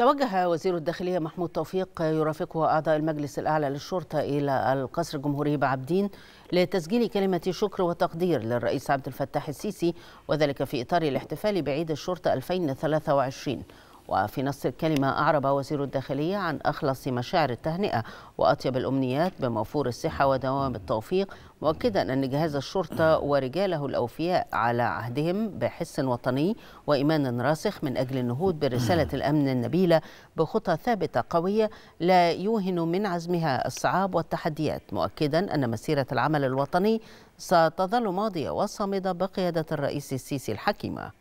توجه وزير الداخلية محمود توفيق يرافقه أعضاء المجلس الأعلى للشرطة إلى القصر الجمهوري بعبدين لتسجيل كلمة شكر وتقدير للرئيس عبد الفتاح السيسي وذلك في إطار الاحتفال بعيد الشرطة 2023 وفي نص الكلمة أعرب وزير الداخلية عن أخلص مشاعر التهنئة وأطيب الأمنيات بموفور الصحة ودوام التوفيق مؤكدا أن جهاز الشرطة ورجاله الأوفياء على عهدهم بحس وطني وإيمان راسخ من أجل النهوض برسالة الأمن النبيلة بخطى ثابتة قوية لا يوهن من عزمها الصعاب والتحديات مؤكدا أن مسيرة العمل الوطني ستظل ماضية وصامدة بقيادة الرئيس السيسي الحكيمة